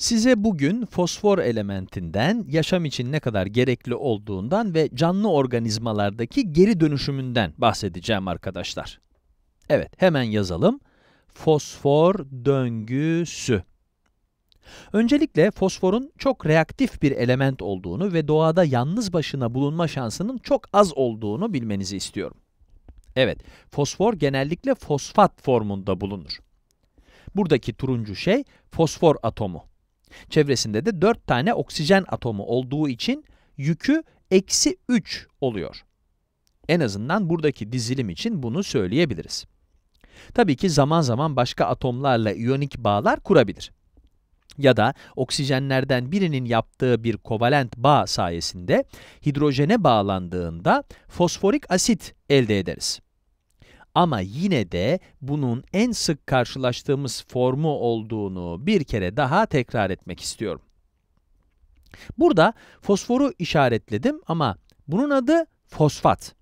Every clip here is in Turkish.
Size bugün fosfor elementinden, yaşam için ne kadar gerekli olduğundan ve canlı organizmalardaki geri dönüşümünden bahsedeceğim arkadaşlar. Evet, hemen yazalım. Fosfor döngüsü. Öncelikle fosforun çok reaktif bir element olduğunu ve doğada yalnız başına bulunma şansının çok az olduğunu bilmenizi istiyorum. Evet, fosfor genellikle fosfat formunda bulunur. Buradaki turuncu şey fosfor atomu. Çevresinde de 4 tane oksijen atomu olduğu için yükü eksi 3 oluyor. En azından buradaki dizilim için bunu söyleyebiliriz. Tabii ki zaman zaman başka atomlarla iyonik bağlar kurabilir. Ya da oksijenlerden birinin yaptığı bir kovalent bağ sayesinde hidrojene bağlandığında fosforik asit elde ederiz. Ama yine de bunun en sık karşılaştığımız formu olduğunu bir kere daha tekrar etmek istiyorum. Burada fosforu işaretledim ama bunun adı fosfat.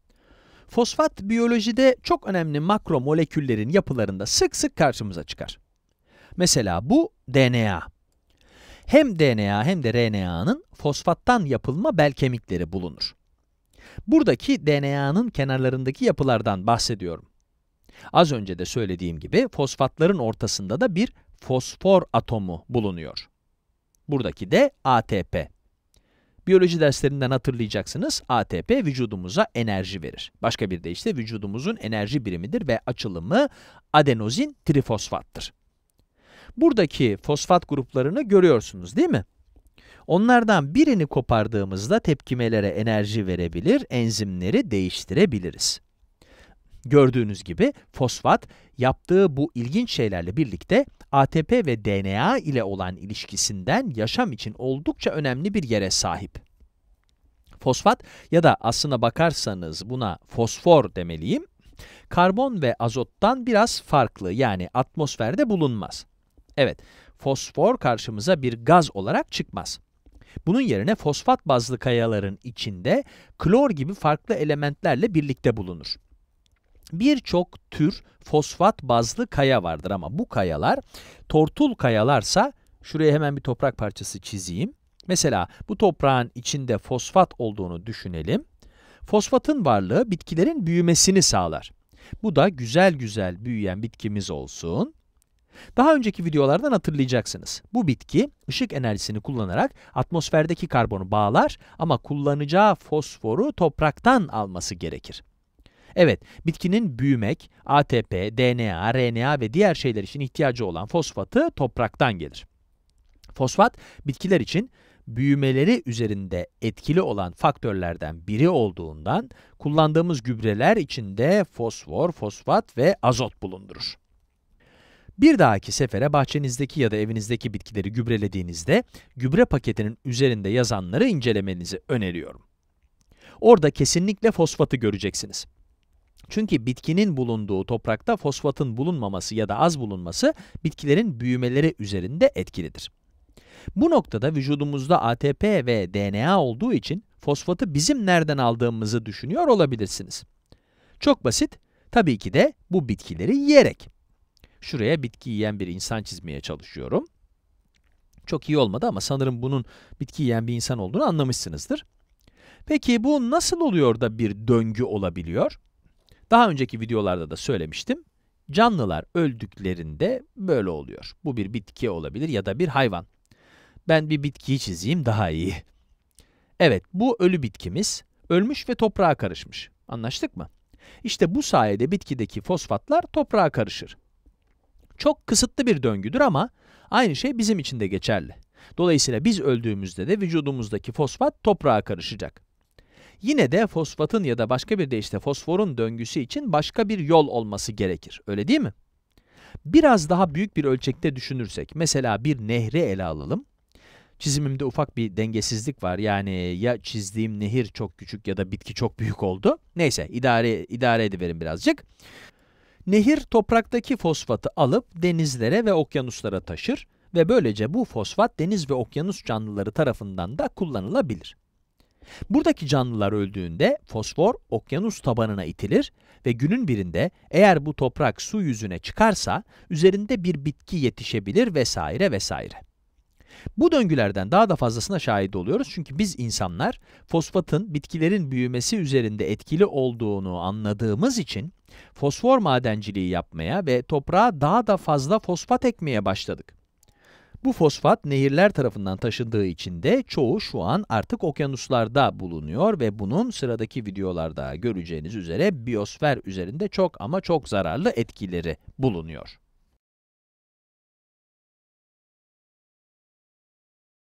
Fosfat biyolojide çok önemli makromoleküllerin yapılarında sık sık karşımıza çıkar. Mesela bu DNA. Hem DNA hem de RNA'nın fosfattan yapılma bel kemikleri bulunur. Buradaki DNA'nın kenarlarındaki yapılardan bahsediyorum. Az önce de söylediğim gibi fosfatların ortasında da bir fosfor atomu bulunuyor. Buradaki de ATP. Biyoloji derslerinden hatırlayacaksınız, ATP vücudumuza enerji verir. Başka bir de işte vücudumuzun enerji birimidir ve açılımı adenozin trifosfattır. Buradaki fosfat gruplarını görüyorsunuz değil mi? Onlardan birini kopardığımızda tepkimelere enerji verebilir, enzimleri değiştirebiliriz. Gördüğünüz gibi fosfat yaptığı bu ilginç şeylerle birlikte ATP ve DNA ile olan ilişkisinden yaşam için oldukça önemli bir yere sahip. Fosfat ya da aslına bakarsanız buna fosfor demeliyim, karbon ve azottan biraz farklı yani atmosferde bulunmaz. Evet, fosfor karşımıza bir gaz olarak çıkmaz. Bunun yerine fosfat bazlı kayaların içinde klor gibi farklı elementlerle birlikte bulunur. Birçok tür fosfat bazlı kaya vardır ama bu kayalar tortul kayalarsa şuraya hemen bir toprak parçası çizeyim. Mesela bu toprağın içinde fosfat olduğunu düşünelim. Fosfatın varlığı bitkilerin büyümesini sağlar. Bu da güzel güzel büyüyen bitkimiz olsun. Daha önceki videolardan hatırlayacaksınız. Bu bitki ışık enerjisini kullanarak atmosferdeki karbonu bağlar ama kullanacağı fosforu topraktan alması gerekir. Evet, bitkinin büyümek, ATP, DNA, RNA ve diğer şeyler için ihtiyacı olan fosfatı topraktan gelir. Fosfat, bitkiler için büyümeleri üzerinde etkili olan faktörlerden biri olduğundan kullandığımız gübreler içinde fosfor, fosfat ve azot bulundurur. Bir dahaki sefere bahçenizdeki ya da evinizdeki bitkileri gübrelediğinizde gübre paketinin üzerinde yazanları incelemenizi öneriyorum. Orada kesinlikle fosfatı göreceksiniz. Çünkü bitkinin bulunduğu toprakta fosfatın bulunmaması ya da az bulunması bitkilerin büyümeleri üzerinde etkilidir. Bu noktada vücudumuzda ATP ve DNA olduğu için fosfatı bizim nereden aldığımızı düşünüyor olabilirsiniz. Çok basit, tabii ki de bu bitkileri yiyerek. Şuraya bitki yiyen bir insan çizmeye çalışıyorum. Çok iyi olmadı ama sanırım bunun bitki yiyen bir insan olduğunu anlamışsınızdır. Peki bu nasıl oluyor da bir döngü olabiliyor? Daha önceki videolarda da söylemiştim. Canlılar öldüklerinde böyle oluyor. Bu bir bitki olabilir ya da bir hayvan. Ben bir bitkiyi çizeyim daha iyi. Evet, bu ölü bitkimiz ölmüş ve toprağa karışmış. Anlaştık mı? İşte bu sayede bitkideki fosfatlar toprağa karışır. Çok kısıtlı bir döngüdür ama aynı şey bizim için de geçerli. Dolayısıyla biz öldüğümüzde de vücudumuzdaki fosfat toprağa karışacak. Yine de fosfatın ya da başka bir deyişle fosforun döngüsü için başka bir yol olması gerekir. Öyle değil mi? Biraz daha büyük bir ölçekte düşünürsek, mesela bir nehri ele alalım. Çizimimde ufak bir dengesizlik var. Yani ya çizdiğim nehir çok küçük ya da bitki çok büyük oldu. Neyse idare, idare ediverin birazcık. Nehir topraktaki fosfatı alıp denizlere ve okyanuslara taşır ve böylece bu fosfat deniz ve okyanus canlıları tarafından da kullanılabilir. Buradaki canlılar öldüğünde fosfor okyanus tabanına itilir ve günün birinde eğer bu toprak su yüzüne çıkarsa üzerinde bir bitki yetişebilir vesaire vesaire. Bu döngülerden daha da fazlasına şahit oluyoruz çünkü biz insanlar fosfatın bitkilerin büyümesi üzerinde etkili olduğunu anladığımız için fosfor madenciliği yapmaya ve toprağa daha da fazla fosfat ekmeye başladık. Bu fosfat nehirler tarafından taşındığı için de çoğu şu an artık okyanuslarda bulunuyor ve bunun sıradaki videolarda göreceğiniz üzere biyosfer üzerinde çok ama çok zararlı etkileri bulunuyor.